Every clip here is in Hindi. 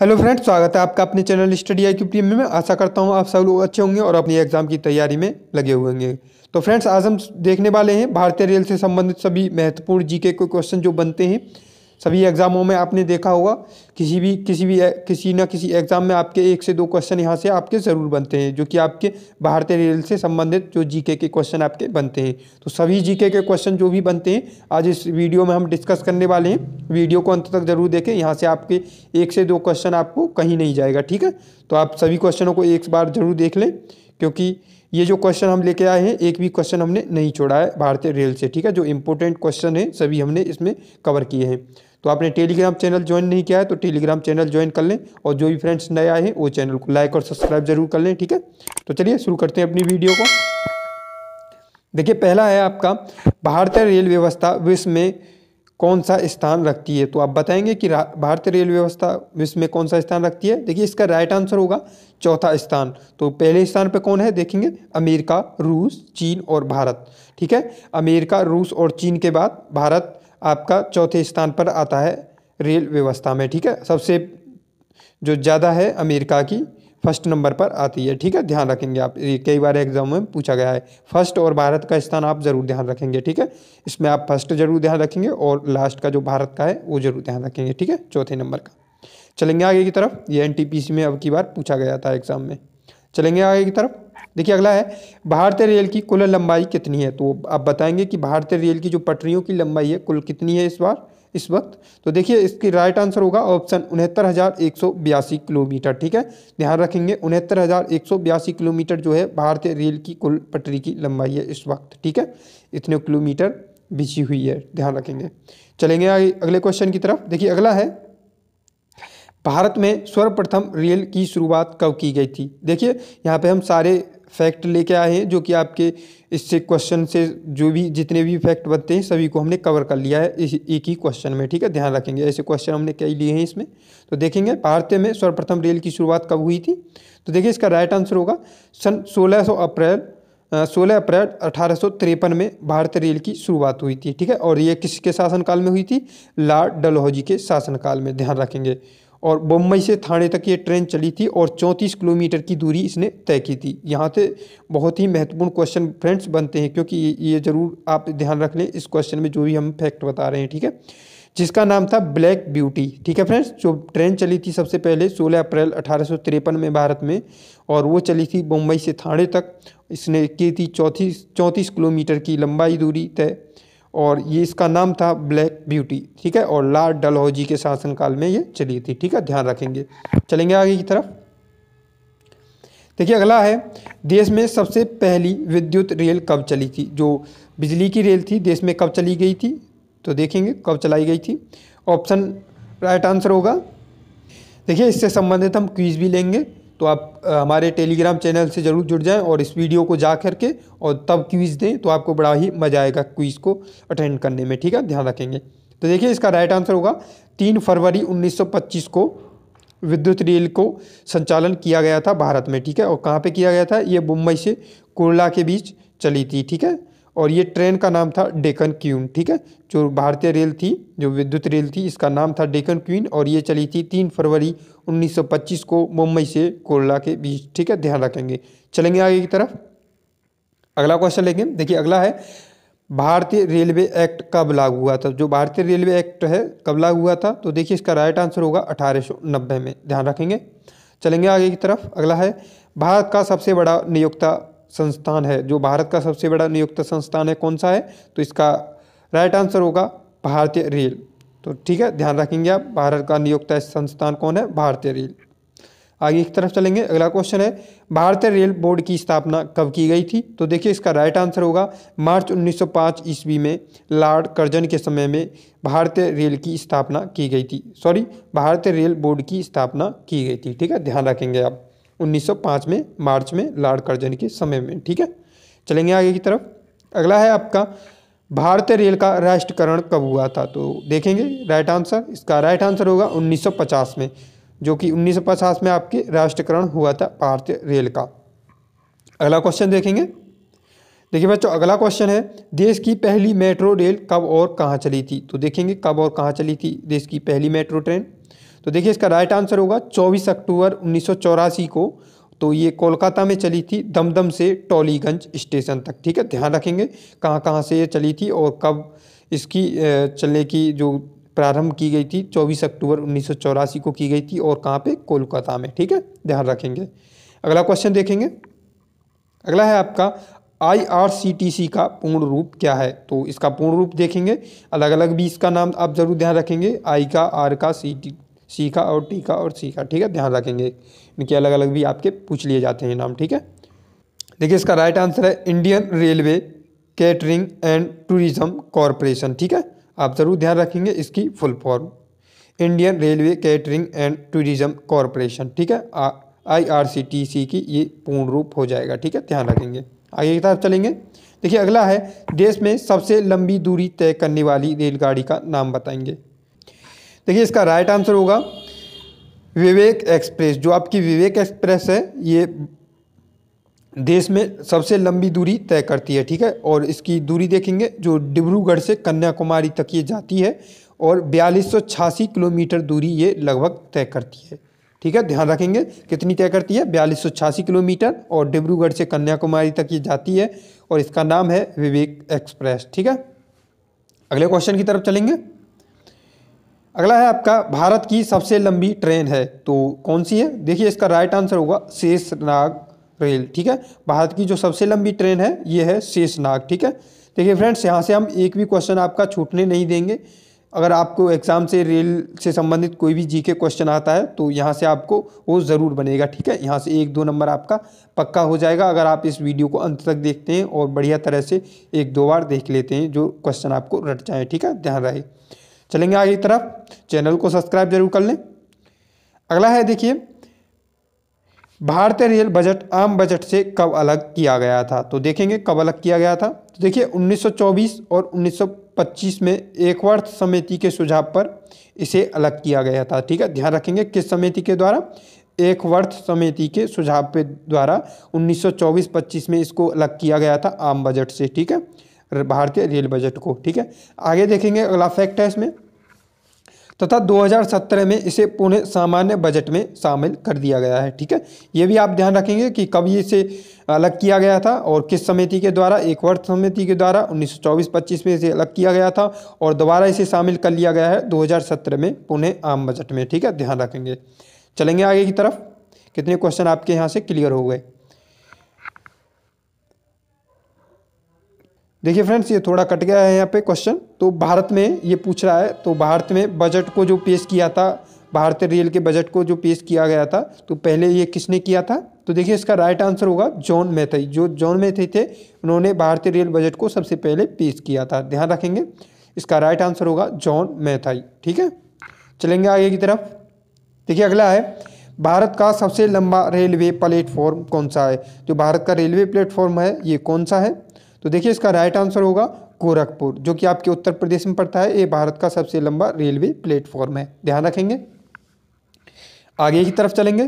हेलो फ्रेंड्स स्वागत है आपका अपने चैनल स्टडी आई क्यू में मैं आशा करता हूँ आप सब लोग अच्छे होंगे और अपनी एग्जाम की तैयारी में लगे हुए होंगे तो फ्रेंड्स आज हम देखने वाले हैं भारतीय रेल से संबंधित सभी महत्वपूर्ण जीके के क्वेश्चन जो बनते हैं सभी एग्ज़ामों में आपने देखा होगा किसी भी किसी भी किसी ना किसी एग्ज़ाम में आपके एक से दो क्वेश्चन यहाँ से आपके ज़रूर बनते हैं जो कि आपके भारतीय रेल से संबंधित जो जीके के क्वेश्चन आपके बनते हैं तो सभी जीके के क्वेश्चन जो भी बनते हैं आज इस वीडियो में हम डिस्कस करने वाले हैं वीडियो को अंत तक ज़रूर देखें यहाँ से आपके एक से दो क्वेश्चन आपको कहीं नहीं जाएगा ठीक है तो आप सभी क्वेश्चनों को एक बार ज़रूर देख लें क्योंकि ये जो क्वेश्चन हम लेके आए हैं एक भी क्वेश्चन हमने नहीं छोड़ा है भारतीय रेल से ठीक है जो इंपॉर्टेंट क्वेश्चन है सभी हमने इसमें कवर किए हैं तो आपने टेलीग्राम चैनल ज्वाइन नहीं किया है तो टेलीग्राम चैनल ज्वाइन कर लें और जो भी फ्रेंड्स नए आए हैं वो चैनल को लाइक और सब्सक्राइब जरूर कर लें ठीक है तो चलिए शुरू करते हैं अपनी वीडियो को देखिए पहला है आपका भारतीय रेल व्यवस्था विश्व में कौन सा स्थान रखती है तो आप बताएंगे कि भारतीय रेल व्यवस्था विश्व में कौन सा स्थान रखती है देखिए इसका राइट आंसर होगा चौथा स्थान तो पहले स्थान पर कौन है देखेंगे अमेरिका रूस चीन और भारत ठीक है अमेरिका रूस और चीन के बाद भारत आपका चौथे स्थान पर आता है रेल व्यवस्था में ठीक है सबसे जो ज़्यादा है अमेरिका की फर्स्ट नंबर पर आती है ठीक है ध्यान रखेंगे आप ये कई बार एग्जाम में पूछा गया है फर्स्ट और भारत का स्थान आप ज़रूर ध्यान रखेंगे ठीक है इसमें आप फर्स्ट जरूर ध्यान रखेंगे और लास्ट का जो भारत का है वो जरूर ध्यान रखेंगे ठीक है चौथे नंबर का चलेंगे आगे की तरफ ये एन में अब की बार पूछा गया था एग्जाम में चलेंगे आगे की तरफ देखिए अगला है भारतीय रेल की कुल लंबाई कितनी है तो आप बताएंगे कि भारतीय रेल की जो पटरियों की लंबाई है कुल कितनी है इस बार इस वक्त तो देखिए इसकी राइट आंसर होगा ऑप्शन उनहत्तर हज़ार एक सौ बयासी किलोमीटर ठीक है ध्यान रखेंगे उनहत्तर हज़ार एक सौ बयासी किलोमीटर जो है भारतीय रेल की कुल पटरी की लंबाई है इस वक्त ठीक है इतने किलोमीटर बिछी हुई है ध्यान रखेंगे चलेंगे आगे अगले क्वेश्चन की तरफ देखिए अगला है भारत में सर्वप्रथम रेल की शुरुआत कब की गई थी देखिए यहाँ पे हम सारे फैक्ट लेके आए हैं जो कि आपके इससे क्वेश्चन से जो भी जितने भी फैक्ट बनते हैं सभी को हमने कवर कर लिया है इस एक ही क्वेश्चन में ठीक है ध्यान रखेंगे ऐसे क्वेश्चन हमने कई लिए हैं इसमें तो देखेंगे भारत में सर्वप्रथम रेल की शुरुआत कब हुई थी तो देखिए इसका राइट आंसर होगा सन सोलह अप्रैल सोलह अप्रैल अठारह में भारत रेल की शुरुआत हुई थी ठीक है और ये किसके शासनकाल में हुई थी लॉर्ड डलहौजी के शासनकाल में ध्यान रखेंगे और बम्बई से थाने तक ये ट्रेन चली थी और 34 किलोमीटर की दूरी इसने तय की थी यहाँ से बहुत ही महत्वपूर्ण क्वेश्चन फ्रेंड्स बनते हैं क्योंकि ये ज़रूर आप ध्यान रख लें इस क्वेश्चन में जो भी हम फैक्ट बता रहे हैं ठीक है जिसका नाम था ब्लैक ब्यूटी ठीक है फ्रेंड्स जो ट्रेन चली थी सबसे पहले 16 अप्रैल अठारह में भारत में और वो चली थी मुंबई से थाने तक इसने की थी चौंतीस चौंतीस किलोमीटर की लंबाई दूरी तय और ये इसका नाम था ब्लैक ब्यूटी ठीक है और लार्ड डलहौजी के शासनकाल में ये चली थी ठीक है ध्यान रखेंगे चलेंगे आगे की तरफ देखिए अगला है देश में सबसे पहली विद्युत रेल कब चली थी जो बिजली की रेल थी देश में कब चली गई थी तो देखेंगे कब चलाई गई थी ऑप्शन राइट आंसर होगा देखिए इससे संबंधित हम क्वीज़ भी लेंगे तो आप हमारे टेलीग्राम चैनल से ज़रूर जुड़ जाएं और इस वीडियो को जा करके और तब क्विज़ दें तो आपको बड़ा ही मज़ा आएगा क्विज़ को अटेंड करने में ठीक है ध्यान रखेंगे तो देखिए इसका राइट आंसर होगा तीन फरवरी 1925 को विद्युत रेल को संचालन किया गया था भारत में ठीक है और कहाँ पर किया गया था ये मुंबई से कोरला के बीच चली थी ठीक है और ये ट्रेन का नाम था डेकन क्यून ठीक है जो भारतीय रेल थी जो विद्युत रेल थी इसका नाम था डेकन क्वीन और ये चली थी तीन फरवरी 1925 को मुंबई से कोरला के बीच ठीक है ध्यान रखेंगे चलेंगे आगे की तरफ अगला क्वेश्चन लेंगे देखिए अगला है भारतीय रेलवे एक्ट कब लागू हुआ था जो भारतीय रेलवे एक्ट है कब लागू हुआ था तो देखिए इसका राइट आंसर होगा अठारह में ध्यान रखेंगे चलेंगे आगे की तरफ अगला है भारत का सबसे बड़ा नियोक्ता संस्थान है जो भारत का सबसे बड़ा नियुक्त संस्थान है कौन सा है तो इसका राइट आंसर होगा भारतीय रेल तो ठीक है ध्यान रखेंगे आप भारत का नियुक्त संस्थान कौन है भारतीय रेल आगे की तरफ चलेंगे अगला क्वेश्चन है भारतीय रेल बोर्ड की स्थापना कब की गई थी तो देखिए इसका राइट आंसर होगा मार्च 1905 ईस्वी में लॉर्ड कर्जन के समय में भारतीय रेल की स्थापना की गई थी सॉरी भारतीय रेल बोर्ड की स्थापना की गई थी ठीक है ध्यान रखेंगे आप 1905 में मार्च में लॉर्ड कर्जन के समय में ठीक है चलेंगे आगे की तरफ अगला है आपका भारतीय रेल का राष्ट्रकरण कब हुआ था तो देखेंगे राइट आंसर इसका राइट आंसर होगा 1950 में जो कि 1950 में आपके राष्ट्रकरण हुआ था भारतीय रेल का अगला क्वेश्चन देखेंगे देखिए बच्चों अगला क्वेश्चन है देश की पहली मेट्रो रेल कब और कहाँ चली थी तो देखेंगे कब और कहाँ चली थी देश की पहली मेट्रो ट्रेन तो देखिए इसका राइट आंसर होगा 24 अक्टूबर उन्नीस को तो ये कोलकाता में चली थी दमदम से टॉलीगंज स्टेशन तक ठीक है ध्यान रखेंगे कहाँ कहाँ से ये चली थी और कब इसकी चलने की जो प्रारंभ की गई थी 24 अक्टूबर उन्नीस को की गई थी और कहाँ पे कोलकाता में ठीक है ध्यान रखेंगे अगला क्वेश्चन देखेंगे अगला है आपका आईआरसीटीसी का पूर्ण रूप क्या है तो इसका पूर्ण रूप देखेंगे अलग अलग भी इसका नाम आप ज़रूर ध्यान रखेंगे आई का आर का सी टी सीखा और टीका और सीखा ठीक है ध्यान रखेंगे इनके अलग अलग भी आपके पूछ लिए जाते हैं नाम ठीक है देखिए इसका राइट आंसर है Indian railway catering and tourism corporation ठीक है आप ज़रूर ध्यान रखेंगे इसकी full form Indian railway catering and tourism corporation ठीक है आईआरसीटीसी की ये पूर्ण रूप हो जाएगा ठीक है ध्यान रखेंगे आगे की तरफ चलेंगे देखिए अगला है देश में सबसे लंबी दूरी तय करने वाली रेलगाड़ी का नाम बताएंगे देखिए इसका राइट आंसर होगा विवेक एक्सप्रेस जो आपकी विवेक एक्सप्रेस है ये देश में सबसे लंबी दूरी तय करती है ठीक है और इसकी दूरी देखेंगे जो डिब्रूगढ़ से कन्याकुमारी तक ये जाती है और बयालीस किलोमीटर दूरी ये लगभग तय करती है ठीक है ध्यान रखेंगे कितनी तय करती है बयालीस किलोमीटर और डिब्रूगढ़ से कन्याकुमारी तक ये जाती है और इसका नाम है विवेक एक्सप्रेस ठीक है अगले क्वेश्चन की तरफ चलेंगे अगला है आपका भारत की सबसे लंबी ट्रेन है तो कौन सी है देखिए इसका राइट आंसर होगा शेषनाग रेल ठीक है भारत की जो सबसे लंबी ट्रेन है ये है शेषनाग ठीक है देखिए फ्रेंड्स यहाँ से हम एक भी क्वेश्चन आपका छूटने नहीं देंगे अगर आपको एग्ज़ाम से रेल से संबंधित कोई भी जीके क्वेश्चन आता है तो यहाँ से आपको वो ज़रूर बनेगा ठीक है यहाँ से एक दो नंबर आपका पक्का हो जाएगा अगर आप इस वीडियो को अंत तक देखते हैं और बढ़िया तरह से एक दो बार देख लेते हैं जो क्वेश्चन आपको रट जाए ठीक है ध्यान रहे चलेंगे आगे की तरफ चैनल को सब्सक्राइब जरूर कर लें अगला है देखिए भारतीय रेल बजट आम बजट से कब अलग किया गया था तो देखेंगे कब अलग किया गया था तो देखिए 1924 और 1925 में एक वर्ष समिति के सुझाव पर इसे अलग किया गया था ठीक है ध्यान रखेंगे किस समिति के द्वारा एक वर्ष समिति के सुझाव पे द्वारा 1924-25 में इसको अलग किया गया था आम बजट से ठीक है भारतीय रेल बजट को ठीक है आगे देखेंगे अगला फैक्ट है इसमें तथा 2017 में इसे पुणे सामान्य बजट में शामिल कर दिया गया है ठीक है ये भी आप ध्यान रखेंगे कि कब इसे अलग किया गया था और किस समिति के द्वारा एक वर्ष समिति के द्वारा 1924-25 में इसे अलग किया गया था और दोबारा इसे शामिल कर लिया गया है 2017 में पुणे आम बजट में ठीक है ध्यान रखेंगे चलेंगे आगे की तरफ कितने क्वेश्चन आपके यहाँ से क्लियर हो गए देखिए फ्रेंड्स ये थोड़ा कट गया है यहाँ पे क्वेश्चन तो भारत में ये पूछ रहा है तो भारत में बजट को जो पेश किया था भारतीय रेल के बजट को जो पेश किया गया था तो पहले ये किसने किया था तो देखिए इसका राइट आंसर होगा जॉन मेथई जो जॉन मेथई थे उन्होंने भारतीय रेल बजट को सबसे पहले पेश किया था ध्यान रखेंगे इसका राइट आंसर होगा जॉन मेथाई ठीक है चलेंगे आगे की तरफ देखिए अगला है भारत का सबसे लंबा रेलवे प्लेटफॉर्म कौन सा है जो तो भारत का रेलवे प्लेटफॉर्म है ये कौन सा है तो देखिए इसका राइट आंसर होगा गोरखपुर जो कि आपके उत्तर प्रदेश में पड़ता है ये भारत का सबसे लंबा रेलवे प्लेटफॉर्म है ध्यान रखेंगे आगे की तरफ चलेंगे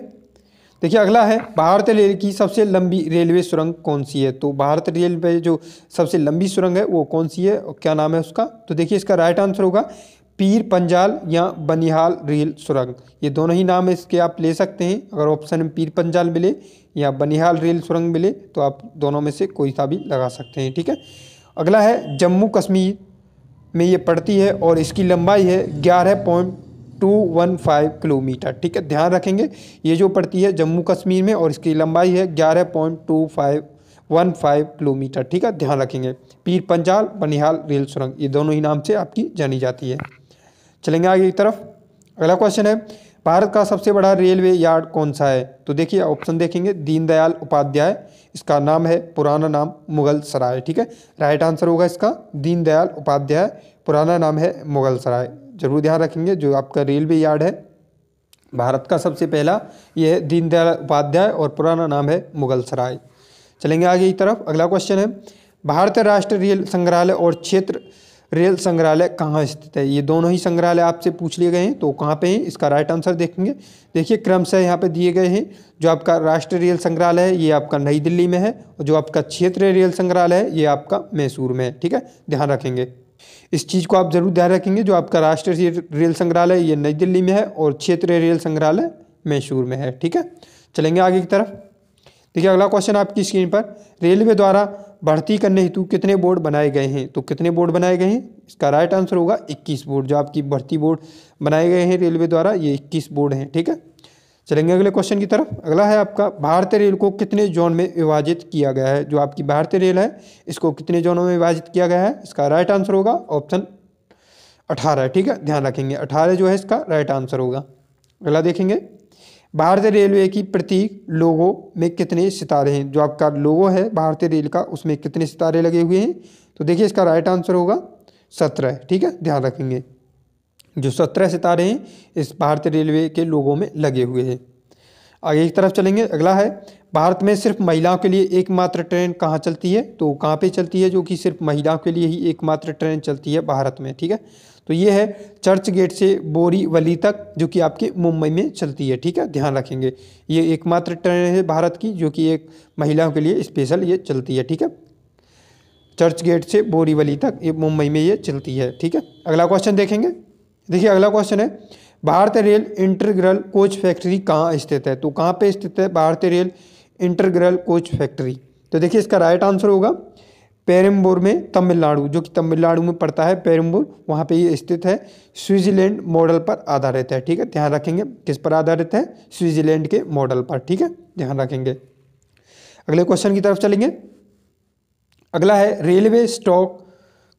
देखिए अगला है भारत रेल की सबसे लंबी रेलवे सुरंग कौन सी है तो भारत रेलवे जो सबसे लंबी सुरंग है वो कौन सी है क्या नाम है उसका तो देखिए इसका राइट आंसर होगा पीर पंजाल या बनिहाल रेल सुरंग ये दोनों ही नाम इसके आप ले सकते हैं अगर ऑप्शन में पीर पंजाल मिले या बनिहाल रेल सुरंग मिले तो आप दोनों में से कोई सा भी लगा सकते हैं ठीक है अगला है जम्मू कश्मीर में ये पड़ती है और इसकी लंबाई है ग्यारह point two one five kilometre ठीक है ध्यान रखेंगे ये जो पड़ती है जम्मू कश्मीर में और इसकी लंबाई है ग्यारह point two five one five kilometre ठीक है ध्यान रखेंगे पीर पंजाल बनिहाल रेल सुरंग ये दोनों ही नाम से आपकी जानी जाती है चलेंगे आगे की तरफ अगला क्वेश्चन है भारत का सबसे बड़ा रेलवे यार्ड कौन सा है तो देखिए ऑप्शन देखेंगे दीनदयाल उपाध्याय इसका नाम है पुराना नाम मुगल सराय ठीक है राइट आंसर होगा इसका दीनदयाल उपाध्याय पुराना नाम है मुगल सराय जरूर ध्यान रखेंगे जो आपका रेलवे यार्ड है भारत का सबसे पहला यह है दीनदयाल उपाध्याय और पुराना नाम है मुगल सराय चलेंगे आगे की तरफ अगला क्वेश्चन है भारतीय राष्ट्रीय रेल संग्रहालय और क्षेत्र रेल संग्रहालय कहाँ स्थित है ये दोनों ही संग्रहालय आपसे पूछ लिए गए हैं तो कहाँ पे हैं इसका राइट आंसर देखेंगे देखिए क्रमशः यहाँ पे दिए गए हैं जो आपका राष्ट्रीय रेल संग्रहालय है ये आपका नई दिल्ली में है और जो आपका क्षेत्रीय रेल संग्रहालय है ये आपका मैसूर में है ठीक है ध्यान रखेंगे इस चीज़ को आप जरूर ध्यान रखेंगे जो आपका राष्ट्रीय रेल संग्रहालय ये नई दिल्ली में है और क्षेत्रीय रेल संग्रहालय मैसूर में है ठीक है चलेंगे आगे की तरफ देखिए अगला क्वेश्चन आपकी स्क्रीन पर रेलवे द्वारा भर्ती करने हेतु कितने बोर्ड बनाए गए हैं तो कितने बोर्ड बनाए गए हैं इसका राइट आंसर होगा 21 बोर्ड जो आपकी भर्ती बोर्ड बनाए गए हैं रेलवे द्वारा ये 21 बोर्ड हैं ठीक है चलेंगे अगले क्वेश्चन की तरफ अगला है आपका भारतीय रेल को कितने जोन में विभाजित किया गया है जो आपकी भारतीय रेल है इसको कितने जोनों में विभाजित किया गया है इसका राइट आंसर होगा ऑप्शन अठारह ठीक है ध्यान रखेंगे अठारह जो है इसका राइट आंसर होगा अगला देखेंगे भारतीय रेलवे की प्रतीक लोगो में कितने सितारे हैं जो आपका लोगो है भारतीय रेल का उसमें कितने सितारे लगे हुए हैं तो देखिए इसका राइट आंसर होगा सत्रह ठीक है ध्यान रखेंगे जो सत्रह सितारे हैं इस भारतीय रेलवे के लोगों में लगे हुए हैं आगे एक तरफ चलेंगे अगला है भारत में सिर्फ महिलाओं के लिए एकमात्र ट्रेन कहाँ चलती है तो कहाँ पे चलती है जो कि सिर्फ महिलाओं के लिए ही एकमात्र ट्रेन चलती है भारत में ठीक है तो ये है चर्च गेट से बोरीवली तक जो कि आपके मुंबई में चलती है ठीक है ध्यान रखेंगे ये एकमात्र ट्रेन है भारत की जो कि एक महिलाओं के लिए स्पेशल ये चलती है ठीक है चर्च गेट से बोरीवली तक ये मुंबई में ये चलती है ठीक है अगला क्वेश्चन देखेंगे देखिए अगला क्वेश्चन है भारतीय रेल इंटरग्रल कोच फैक्ट्री कहाँ स्थित है तो कहाँ पे स्थित है भारतीय रेल इंटरग्रल कोच फैक्ट्री तो देखिए इसका राइट आंसर होगा पेरम्बोर में तमिलनाडु जो कि तमिलनाडु में पड़ता है पेरम्बोर वहाँ पे ये स्थित है स्विट्जरलैंड मॉडल पर आधारित है ठीक है ध्यान रखेंगे किस पर आधारित है स्विट्जरलैंड के मॉडल पर ठीक है ध्यान रखेंगे अगले क्वेश्चन की तरफ चलेंगे अगला है रेलवे स्टॉक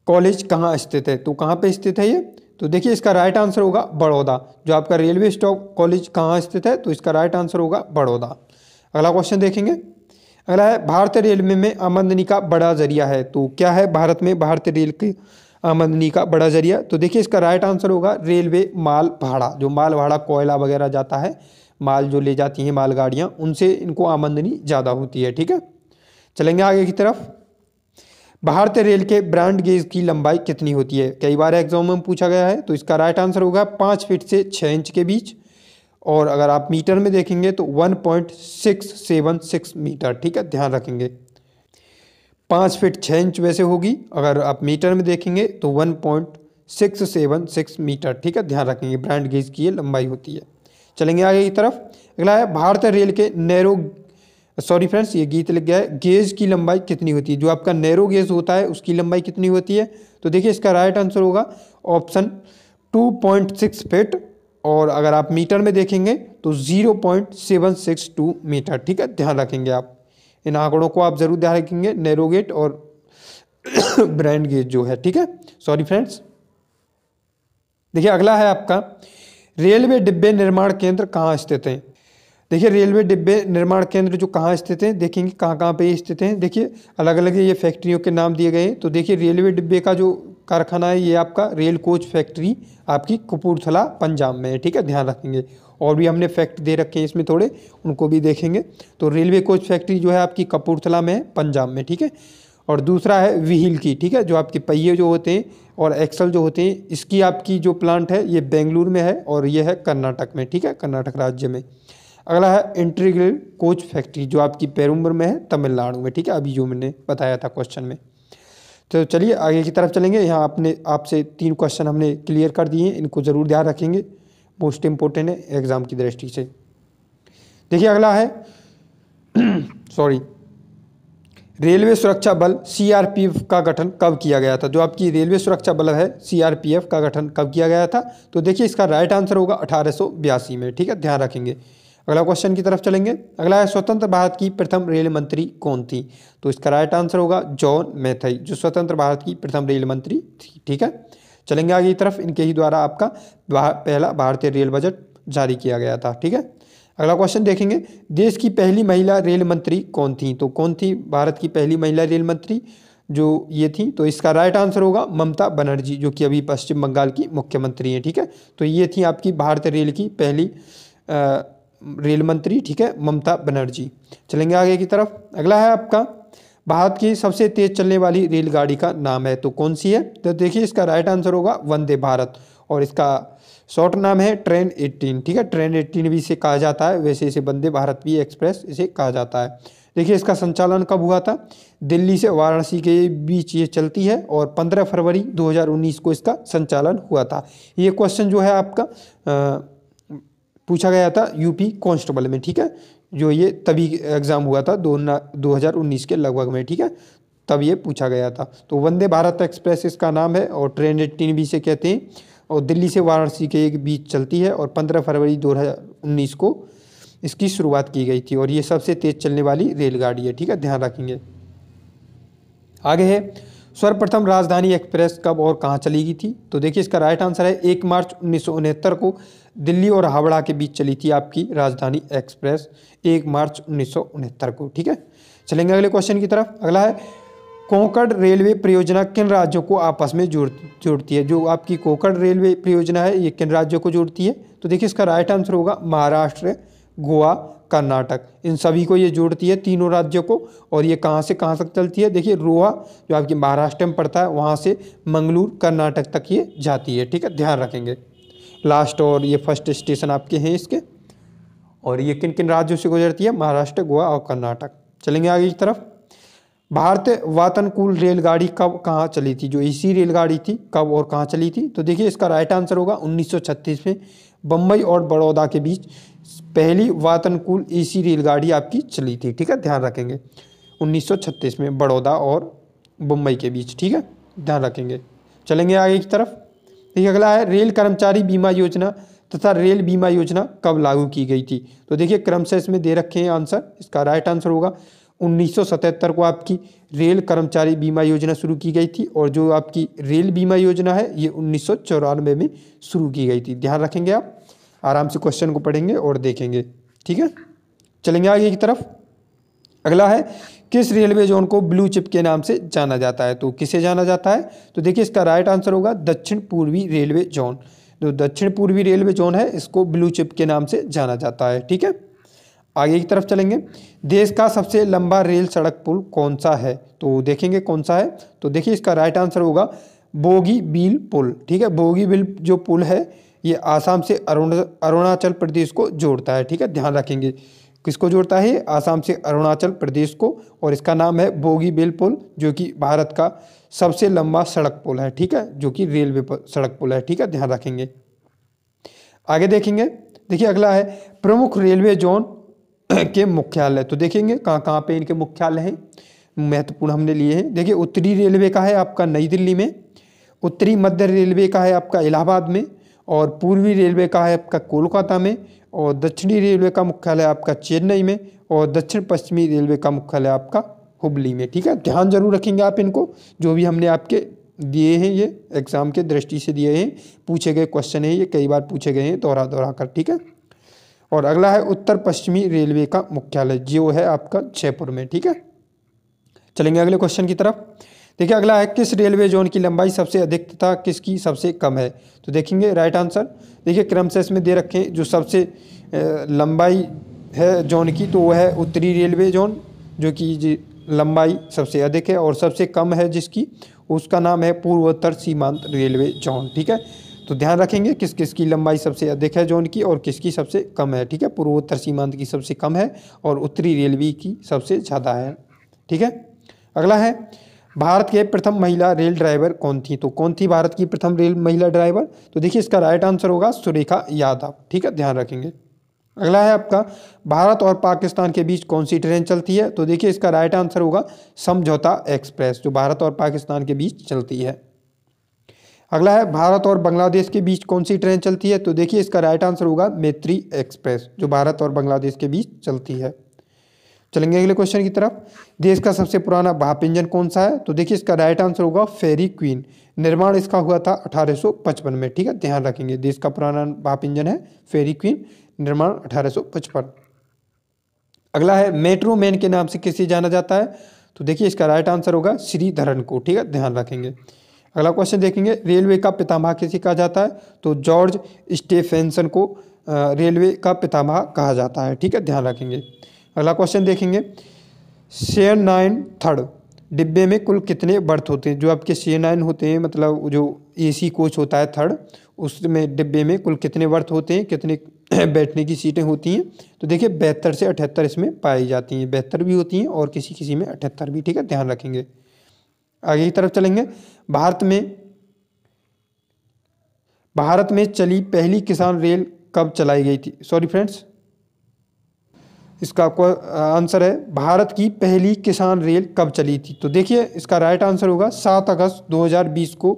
कॉलेज कहाँ स्थित है तो कहाँ पे स्थित है ये तो देखिए इसका राइट आंसर होगा बड़ौदा जो आपका रेलवे स्टॉक कॉलेज कहाँ स्थित है तो इसका राइट आंसर होगा बड़ौदा अगला क्वेश्चन देखेंगे अगला है भारतीय रेलवे में आमदनी का बड़ा जरिया है तो क्या है भारत में भारतीय रेल की आमदनी का बड़ा जरिया तो देखिए इसका राइट आंसर होगा रेलवे माल भाड़ा जो माल भाड़ा कोयला वगैरह जाता है माल जो ले जाती हैं मालगाड़ियाँ उनसे इनको आमदनी ज़्यादा होती है ठीक है चलेंगे आगे की तरफ भारतीय रेल के ब्रांड गेज की लंबाई कितनी होती है कई बार एग्जाम में पूछा गया है तो इसका राइट आंसर होगा पाँच फीट से छः इंच के बीच और अगर आप मीटर में देखेंगे तो one point six seven six metre ठीक है ध्यान रखेंगे पाँच फीट छः इंच वैसे होगी अगर आप मीटर में देखेंगे तो one point six seven six metre ठीक है ध्यान रखेंगे ब्रांड गेज की ये लंबाई होती है चलेंगे आगे की तरफ अगला है भारतीय रेल के नैरो सॉरी फ्रेंड्स ये गीत लग गया है गेज की लंबाई कितनी होती है जो आपका नैरो गेज होता है उसकी लंबाई कितनी होती है तो देखिए इसका राइट आंसर होगा option two point six feet और अगर आप मीटर में देखेंगे तो zero point seven six two metre ठीक है ध्यान रखेंगे आप इन आंकड़ों को आप ज़रूर ध्यान रखेंगे नैरो गेट और ब्रांड गेज जो है ठीक है सॉरी फ्रेंड्स देखिए अगला है आपका रेलवे डिब्बे निर्माण केंद्र कहाँ स्थित हैं देखिए रेलवे डिब्बे निर्माण केंद्र जो कहाँ स्थित हैं देखेंगे कहाँ कहाँ पे स्थित हैं देखिए अलग अलग ये फैक्ट्रियों के नाम दिए गए हैं तो देखिए रेलवे डिब्बे का जो कारखाना है ये आपका रेल कोच फैक्ट्री आपकी कपूरथला पंजाब में है ठीक है ध्यान रखेंगे और भी हमने फैक्ट दे रखे हैं इसमें थोड़े उनको भी देखेंगे तो रेलवे कोच फैक्ट्री जो है आपकी कपूरथला में है पंजाब में ठीक है और दूसरा है व्हील की ठीक है जो आपके पहिए जो होते हैं और एक्सल जो होते हैं इसकी आपकी जो प्लांट है ये बेंगलुरु में है और ये है कर्नाटक में ठीक है कर्नाटक राज्य में अगला है इंट्रीग्रल कोच फैक्ट्री जो आपकी पेरुम्बर में है तमिलनाडु में ठीक है अभी जो मैंने बताया था क्वेश्चन में तो चलिए आगे की तरफ चलेंगे यहाँ आपने आपसे तीन क्वेश्चन हमने क्लियर कर दिए हैं इनको ज़रूर ध्यान रखेंगे मोस्ट इम्पोर्टेंट है एग्ज़ाम की दृष्टि से देखिए अगला है सॉरी रेलवे सुरक्षा बल सी का गठन कब किया गया था जो आपकी रेलवे सुरक्षा बल है सी का गठन कब किया गया था तो देखिए इसका राइट आंसर होगा अठारह में ठीक है ध्यान रखेंगे अगला क्वेश्चन की तरफ चलेंगे अगला है स्वतंत्र भारत की प्रथम रेल मंत्री कौन थी तो इसका राइट आंसर होगा जॉन मैथई जो स्वतंत्र भारत की प्रथम रेल मंत्री थी ठीक है चलेंगे आगे की तरफ इनके ही द्वारा आपका पहला भारतीय रेल बजट जारी किया गया था ठीक है अगला क्वेश्चन देखेंगे देश की पहली महिला रेल मंत्री कौन थी तो कौन थी भारत की पहली महिला रेल मंत्री जो ये थी तो इसका राइट आंसर होगा ममता बनर्जी जो कि अभी पश्चिम बंगाल की मुख्यमंत्री हैं ठीक है तो ये थी आपकी भारतीय रेल की पहली आ, रेल मंत्री ठीक है ममता बनर्जी चलेंगे आगे की तरफ अगला है आपका भारत की सबसे तेज चलने वाली रेलगाड़ी का नाम है तो कौन सी है तो देखिए इसका राइट आंसर होगा वंदे भारत और इसका शॉर्ट नाम है ट्रेन 18 ठीक है ट्रेन 18 भी इसे कहा जाता है वैसे इसे वंदे भारत भी एक्सप्रेस इसे कहा जाता है देखिए इसका संचालन कब हुआ था दिल्ली से वाराणसी के बीच ये चलती है और 15 फरवरी 2019 को इसका संचालन हुआ था ये क्वेश्चन जो है आपका पूछा गया था यूपी कांस्टेबल में ठीक है जो ये तभी एग्ज़ाम हुआ था दो हज़ार उन्नीस के लगभग में ठीक है तब ये पूछा गया था तो वंदे भारत एक्सप्रेस इसका नाम है और ट्रेन एटीन भी से कहते हैं और दिल्ली से वाराणसी के बीच चलती है और पंद्रह फरवरी दो हज़ार उन्नीस को इसकी शुरुआत की गई थी और ये सबसे तेज़ चलने वाली रेलगाड़ी है ठीक है ध्यान रखेंगे आगे है सर्वप्रथम राजधानी एक्सप्रेस कब और कहाँ चली गई थी तो देखिए इसका राइट आंसर है एक मार्च उन्नीस को दिल्ली और हावड़ा के बीच चली थी आपकी राजधानी एक्सप्रेस एक मार्च उन्नीस को ठीक है चलेंगे अगले क्वेश्चन की तरफ अगला है कोंकण रेलवे परियोजना किन राज्यों को आपस में जोड़ जोड़ती है जो आपकी कोंकण रेलवे परियोजना है ये किन राज्यों को जोड़ती है तो देखिए इसका राइट आंसर होगा महाराष्ट्र गोवा कर्नाटक इन सभी को ये जोड़ती है तीनों राज्यों को और ये कहाँ से कहाँ तक चलती है देखिए रोहा जो आपकी महाराष्ट्र में पड़ता है वहाँ से मंगलूर कर्नाटक तक ये जाती है ठीक है ध्यान रखेंगे लास्ट और ये फर्स्ट स्टेशन आपके हैं इसके और ये किन किन राज्यों से गुजरती है महाराष्ट्र गोवा और कर्नाटक चलेंगे आगे की तरफ भारत वातनकूल रेलगाड़ी कब कहाँ चली थी जो इसी रेलगाड़ी थी कब और कहाँ चली थी तो देखिए इसका राइट आंसर होगा 1936 में बम्बई और बड़ौदा के बीच पहली वातनकूल सी रेलगाड़ी आपकी चली थी ठीक है ध्यान रखेंगे 1936 में बड़ौदा और बम्बई के बीच ठीक है ध्यान रखेंगे चलेंगे आगे की तरफ देखिए अगला है रेल कर्मचारी बीमा योजना तथा रेल बीमा योजना कब लागू की गई थी तो देखिए क्रमशः इसमें दे रखे हैं आंसर इसका राइट आंसर होगा 1977 को आपकी रेल कर्मचारी बीमा योजना शुरू की गई थी और जो आपकी रेल बीमा योजना है ये उन्नीस में शुरू की गई थी ध्यान रखेंगे आप आराम से क्वेश्चन को पढ़ेंगे और देखेंगे ठीक है चलेंगे आगे की तरफ अगला है किस रेलवे जोन को ब्लू चिप के नाम से जाना जाता है तो किसे जाना जाता है तो देखिए इसका राइट आंसर होगा दक्षिण पूर्वी रेलवे जोन जो दक्षिण पूर्वी रेलवे जोन है इसको ब्लू चिप के नाम से जाना जाता है ठीक है आगे की तरफ चलेंगे देश का सबसे लंबा रेल सड़क पुल कौन सा है तो देखेंगे कौन सा है तो देखिए इसका राइट आंसर होगा बोगी बिल पुल ठीक है बोगी बिल जो पुल है ये आसाम से अरुण अरुणाचल प्रदेश को जोड़ता है ठीक है ध्यान रखेंगे किसको जोड़ता है आसाम से अरुणाचल प्रदेश को और इसका नाम है बोगी बेल पुल जो कि भारत का सबसे लंबा सड़क पुल है ठीक है जो कि रेलवे सड़क पुल है ठीक है ध्यान रखेंगे आगे देखेंगे देखिए अगला है प्रमुख रेलवे जोन के मुख्यालय तो देखेंगे कहाँ कहाँ पे इनके मुख्यालय हैं महत्वपूर्ण हमने लिए हैं देखिए उत्तरी रेलवे का है आपका नई दिल्ली में उत्तरी मध्य रेलवे का है आपका इलाहाबाद में और पूर्वी रेलवे का है आपका कोलकाता में और दक्षिणी रेलवे का मुख्यालय आपका चेन्नई में और दक्षिण पश्चिमी रेलवे का मुख्यालय आपका हुबली में ठीक है ध्यान जरूर रखेंगे आप इनको जो भी हमने आपके दिए हैं ये एग्ज़ाम के दृष्टि से दिए हैं पूछे गए क्वेश्चन हैं ये कई बार पूछे गए हैं दोहरा दोहरा कर ठीक है और अगला है उत्तर पश्चिमी रेलवे का मुख्यालय जो है आपका जयपुर में ठीक है चलेंगे अगले क्वेश्चन की तरफ देखिए अगला है किस रेलवे जोन की लंबाई सबसे अधिक तथा किसकी सबसे कम है तो देखेंगे राइट आंसर देखिए क्रम से इसमें दे रखें जो सबसे लंबाई है जोन की तो वह है उत्तरी रेलवे जोन जो कि लंबाई सबसे अधिक है और सबसे कम है जिसकी उसका नाम है पूर्वोत्तर सीमांत रेलवे जोन ठीक है तो ध्यान रखेंगे किस किस की लंबाई सबसे अधिक है जोन की और किसकी सबसे कम है ठीक है पूर्वोत्तर सीमांत की सबसे कम है और उत्तरी रेलवे की सबसे ज़्यादा है ठीक है अगला है भारत के प्रथम महिला रेल ड्राइवर कौन थी तो कौन थी भारत की प्रथम रेल महिला ड्राइवर तो देखिए इसका राइट आंसर होगा सुरेखा यादव ठीक है ध्यान रखेंगे अगला है आपका भारत और पाकिस्तान के बीच कौन सी ट्रेन चलती है तो देखिए इसका राइट आंसर होगा समझौता एक्सप्रेस जो भारत और पाकिस्तान के बीच चलती है अगला है भारत और बांग्लादेश के बीच कौन सी ट्रेन चलती है तो देखिए इसका राइट आंसर होगा मैत्री एक्सप्रेस जो भारत और बांग्लादेश के बीच चलती है चलेंगे अगले क्वेश्चन की तरफ देश का सबसे पुराना भाप इंजन कौन सा है तो देखिए इसका राइट आंसर होगा फेरी क्वीन निर्माण इसका हुआ था 1855 में ठीक है ध्यान रखेंगे देश का पुराना भाप इंजन है फेरी क्वीन निर्माण 1855 अगला है मेट्रो मैन के नाम से किसे जाना जाता है तो देखिए इसका राइट आंसर होगा श्रीधरन को ठीक है ध्यान रखेंगे अगला क्वेश्चन देखेंगे रेलवे का पितामह किसे कहा जाता है तो जॉर्ज स्टेफेंसन को रेलवे का पितामह कहा जाता है ठीक है ध्यान रखेंगे अगला क्वेश्चन देखेंगे शेयर नाइन थर्ड डिब्बे में कुल कितने बर्थ होते हैं जो आपके सी नाइन होते हैं मतलब जो एसी कोच होता है थर्ड उसमें डिब्बे में कुल कितने बर्थ होते हैं कितने बैठने की सीटें होती हैं तो देखिए बहत्तर से अठहत्तर इसमें पाई जाती हैं बेहतर भी होती हैं और किसी किसी में अठहत्तर भी ठीक है ध्यान रखेंगे आगे की तरफ चलेंगे भारत में भारत में चली पहली किसान रेल कब चलाई गई थी सॉरी फ्रेंड्स इसका आंसर है भारत की पहली किसान रेल कब चली थी तो देखिए इसका राइट आंसर होगा सात अगस्त 2020 को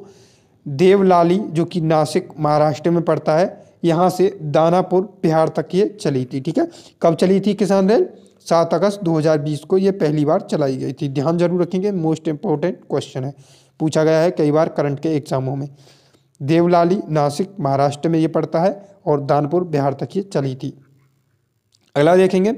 देवलाली जो कि नासिक महाराष्ट्र में पड़ता है यहाँ से दानापुर बिहार तक ये चली थी ठीक है कब चली थी किसान रेल सात अगस्त 2020 को ये पहली बार चलाई गई थी ध्यान जरूर रखेंगे मोस्ट इम्पोर्टेंट क्वेश्चन है पूछा गया है कई बार करंट के एग्जामों में देवलाली नासिक महाराष्ट्र में ये पड़ता है और दानपुर बिहार तक ये चली थी अगला देखेंगे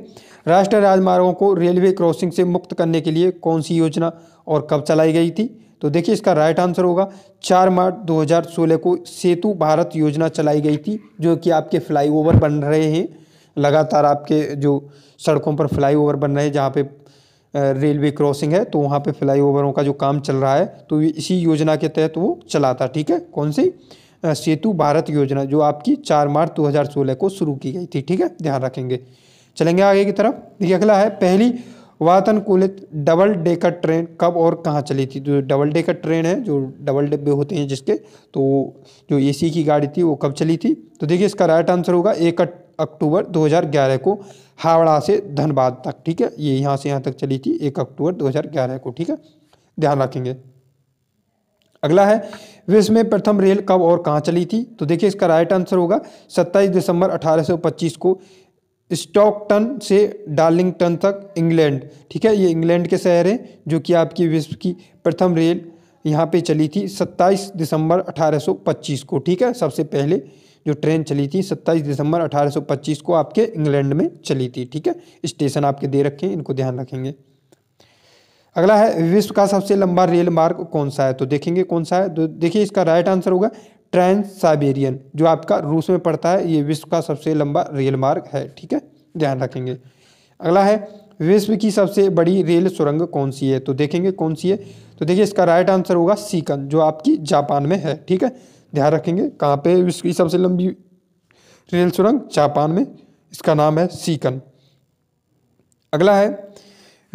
राष्ट्रीय राजमार्गों को रेलवे क्रॉसिंग से मुक्त करने के लिए कौन सी योजना और कब चलाई गई थी तो देखिए इसका राइट आंसर होगा चार मार्च 2016 को सेतु भारत योजना चलाई गई थी जो कि आपके फ्लाईओवर बन रहे हैं लगातार आपके जो सड़कों पर फ्लाईओवर बन रहे हैं जहाँ पे रेलवे क्रॉसिंग है तो वहाँ पे फ्लाईओवरों का जो काम चल रहा है तो इसी योजना के तहत वो चला था ठीक है कौन सी सेतु भारत योजना जो आपकी चार मार्च 2016 को शुरू की गई थी ठीक है ध्यान रखेंगे चलेंगे आगे की तरफ देखिए अगला है पहली वातन कुलित डबल डेकर ट्रेन कब और कहाँ चली थी जो डबल डेकर ट्रेन है जो डबल डिब्बे होते हैं जिसके तो जो एसी की गाड़ी थी वो कब चली थी तो देखिए इसका राइट आंसर होगा एक अक्टूबर 2011 को हावड़ा से धनबाद तक ठीक है ये यहाँ से यहाँ तक चली थी एक अक्टूबर 2011 को ठीक है ध्यान रखेंगे अगला है विश्व में प्रथम रेल कब और कहाँ चली थी तो देखिए इसका राइट आंसर होगा 27 दिसंबर 1825 को स्टॉकटन से डार्लिंगटन तक इंग्लैंड ठीक है ये इंग्लैंड के शहर हैं जो कि आपकी विश्व की प्रथम रेल यहाँ पे चली थी 27 दिसंबर 1825 को ठीक है सबसे पहले जो ट्रेन चली थी 27 दिसंबर 1825 को आपके इंग्लैंड में चली थी ठीक है स्टेशन आपके दे रखे हैं इनको ध्यान रखेंगे अगला है विश्व का सबसे लंबा रेल मार्ग कौन सा है तो देखेंगे कौन सा है तो देखिए इसका राइट आंसर होगा ट्रांस साइबेरियन जो आपका रूस में पड़ता है ये विश्व का सबसे लंबा रेल मार्ग है ठीक है ध्यान रखेंगे अगला है विश्व की सबसे बड़ी रेल सुरंग कौन सी है तो देखेंगे कौन सी है तो देखिए इसका राइट आंसर होगा सीकन जो आपकी जापान में है ठीक है ध्यान रखेंगे कहाँ पे विश्व की सबसे लंबी रेल सुरंग जापान में इसका नाम है सीकन अगला है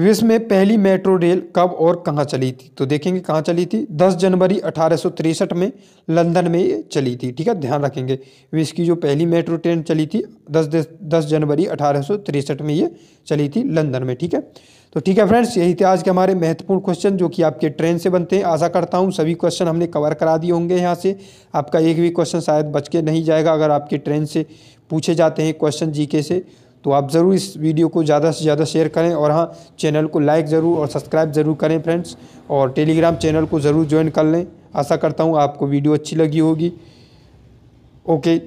विश्व में पहली मेट्रो रेल कब और कहाँ चली थी तो देखेंगे कहाँ चली थी 10 जनवरी अठारह में लंदन में चली थी ठीक है ध्यान रखेंगे विश्व की जो पहली मेट्रो ट्रेन चली थी 10 10 जनवरी अठारह में ये चली थी लंदन में ठीक है तो ठीक है फ्रेंड्स यही थे आज के हमारे महत्वपूर्ण क्वेश्चन जो कि आपके ट्रेन से बनते हैं आशा करता हूँ सभी क्वेश्चन हमने कवर करा दिए होंगे यहाँ से आपका एक भी क्वेश्चन शायद बच के नहीं जाएगा अगर आपके ट्रेन से पूछे जाते हैं क्वेश्चन जी से तो आप ज़रूर इस वीडियो को ज़्यादा से ज़्यादा शेयर करें और हाँ चैनल को लाइक ज़रूर और सब्सक्राइब ज़रूर करें फ्रेंड्स और टेलीग्राम चैनल को ज़रूर ज्वाइन कर लें आशा करता हूँ आपको वीडियो अच्छी लगी होगी ओके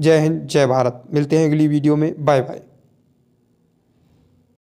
जय हिंद जय भारत मिलते हैं अगली वीडियो में बाय बाय